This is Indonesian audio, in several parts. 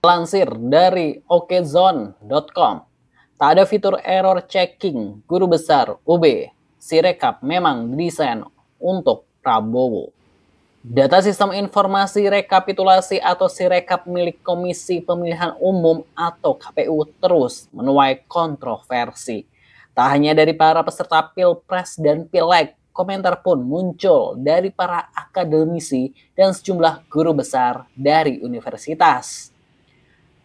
Lansir dari okezone.com, tak ada fitur error checking guru besar UB. Sirekap memang desain untuk Prabowo. Data Sistem Informasi Rekapitulasi atau Sirekap milik Komisi Pemilihan Umum atau KPU terus menuai kontroversi. Tak hanya dari para peserta Pilpres dan Pileg, komentar pun muncul dari para akademisi dan sejumlah guru besar dari universitas.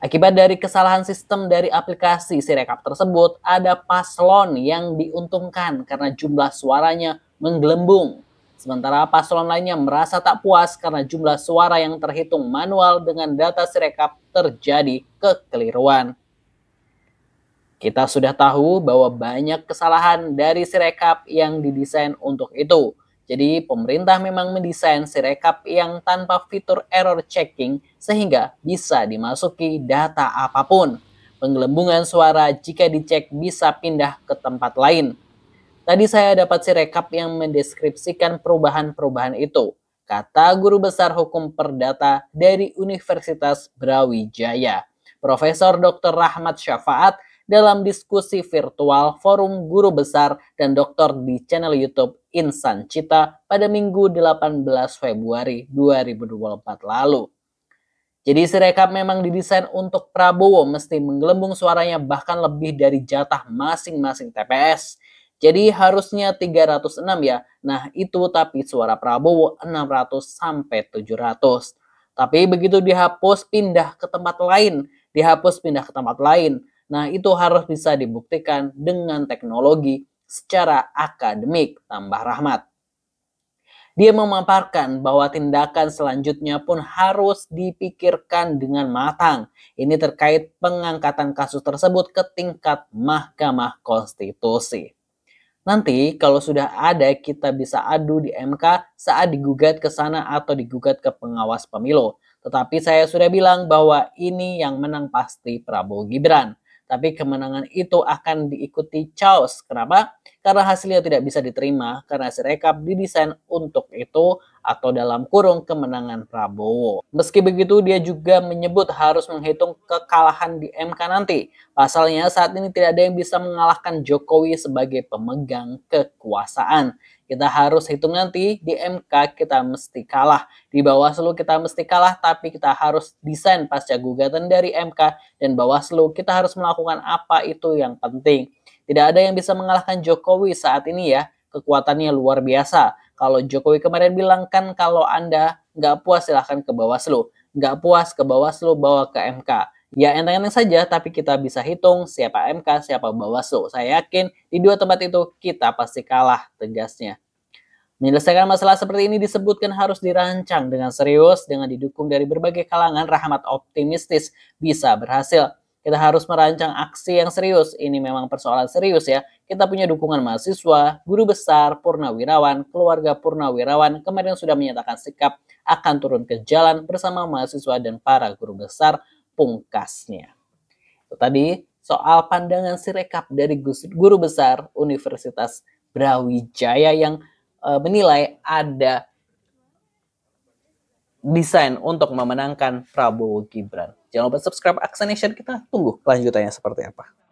Akibat dari kesalahan sistem dari aplikasi Sirekap tersebut, ada paslon yang diuntungkan karena jumlah suaranya menggelembung. Sementara paslon lainnya merasa tak puas karena jumlah suara yang terhitung manual dengan data Sirekap terjadi kekeliruan. Kita sudah tahu bahwa banyak kesalahan dari Sirekap yang didesain untuk itu. Jadi pemerintah memang mendesain sirekap yang tanpa fitur error checking sehingga bisa dimasuki data apapun. Penggelembungan suara jika dicek bisa pindah ke tempat lain. Tadi saya dapat sirekap yang mendeskripsikan perubahan-perubahan itu, kata guru besar hukum perdata dari Universitas Brawijaya. Profesor Dr. Rahmat Syafaat dalam diskusi virtual Forum Guru Besar dan Doktor di channel YouTube Insan Cita pada Minggu 18 Februari 2024 lalu. Jadi Sirekap memang didesain untuk Prabowo mesti menggelembung suaranya bahkan lebih dari jatah masing-masing TPS. Jadi harusnya 306 ya. Nah itu tapi suara Prabowo 600 sampai 700. Tapi begitu dihapus pindah ke tempat lain, dihapus pindah ke tempat lain. Nah, itu harus bisa dibuktikan dengan teknologi secara akademik, tambah rahmat. Dia memaparkan bahwa tindakan selanjutnya pun harus dipikirkan dengan matang. Ini terkait pengangkatan kasus tersebut ke tingkat Mahkamah Konstitusi. Nanti kalau sudah ada kita bisa adu di MK saat digugat ke sana atau digugat ke pengawas pemilu. Tetapi saya sudah bilang bahwa ini yang menang pasti Prabowo Gibran. Tapi kemenangan itu akan diikuti chaos. Kenapa? Karena hasilnya tidak bisa diterima karena si didesain untuk itu atau dalam kurung kemenangan Prabowo. Meski begitu, dia juga menyebut harus menghitung kekalahan di MK nanti. Pasalnya saat ini tidak ada yang bisa mengalahkan Jokowi sebagai pemegang kekuasaan. Kita harus hitung nanti di MK kita mesti kalah, di Bawaslu kita mesti kalah, tapi kita harus desain pasca gugatan dari MK dan Bawaslu kita harus melakukan apa itu yang penting. Tidak ada yang bisa mengalahkan Jokowi saat ini ya, kekuatannya luar biasa. Kalau Jokowi kemarin bilang kan kalau Anda nggak puas silahkan ke Bawaslu, nggak puas ke Bawaslu bawa ke MK Ya enteng-enteng saja, tapi kita bisa hitung siapa MK, siapa Bawaslu. Saya yakin di dua tempat itu kita pasti kalah tegasnya. Menyelesaikan masalah seperti ini disebutkan harus dirancang dengan serius, dengan didukung dari berbagai kalangan, Rahmat optimistis bisa berhasil. Kita harus merancang aksi yang serius, ini memang persoalan serius ya. Kita punya dukungan mahasiswa, guru besar, purnawirawan, keluarga purnawirawan, kemarin sudah menyatakan sikap akan turun ke jalan bersama mahasiswa dan para guru besar pungkasnya. Itu tadi soal pandangan Sirekap dari guru besar Universitas Brawijaya yang eh, menilai ada desain untuk memenangkan Prabowo Gibran. Jangan lupa subscribe Aksanation kita, tunggu kelanjutannya seperti apa.